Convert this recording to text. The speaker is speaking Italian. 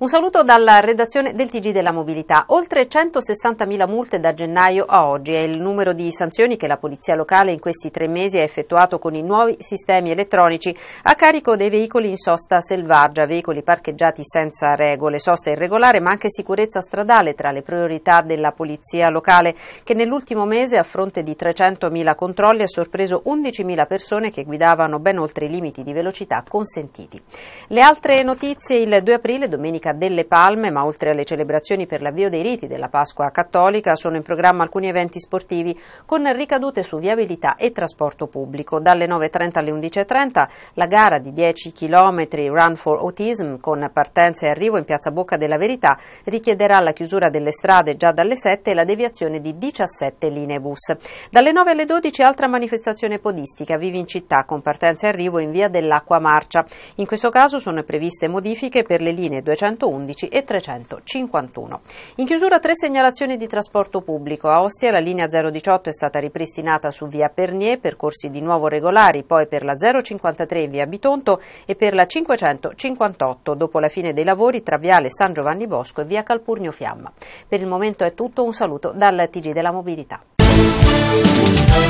Un saluto dalla redazione del TG della Mobilità. Oltre 160.000 multe da gennaio a oggi è il numero di sanzioni che la Polizia Locale in questi tre mesi ha effettuato con i nuovi sistemi elettronici a carico dei veicoli in sosta selvaggia, veicoli parcheggiati senza regole, sosta irregolare ma anche sicurezza stradale tra le priorità della Polizia Locale che nell'ultimo mese a fronte di 300.000 controlli ha sorpreso 11.000 persone che guidavano ben oltre i limiti di velocità consentiti. Le altre notizie il 2 aprile, domenica Basilica delle Palme, ma oltre alle celebrazioni per l'avvio dei riti della Pasqua cattolica sono in programma alcuni eventi sportivi con ricadute su viabilità e trasporto pubblico. Dalle 9.30 alle 11.30 la gara di 10 km Run for Autism con partenza e arrivo in Piazza Bocca della Verità richiederà la chiusura delle strade già dalle 7 e la deviazione di 17 linee bus. Dalle 9 alle 12 altra manifestazione podistica, Vivi in città con partenza e arrivo in via dell'Acqua Marcia. In questo caso sono previste modifiche per le linee 200 311 e 351. In chiusura tre segnalazioni di trasporto pubblico. A Ostia la linea 018 è stata ripristinata su via Pernier, percorsi di nuovo regolari, poi per la 053 via Bitonto e per la 558 dopo la fine dei lavori tra viale San Giovanni Bosco e via Calpurnio Fiamma. Per il momento è tutto, un saluto dal TG della Mobilità.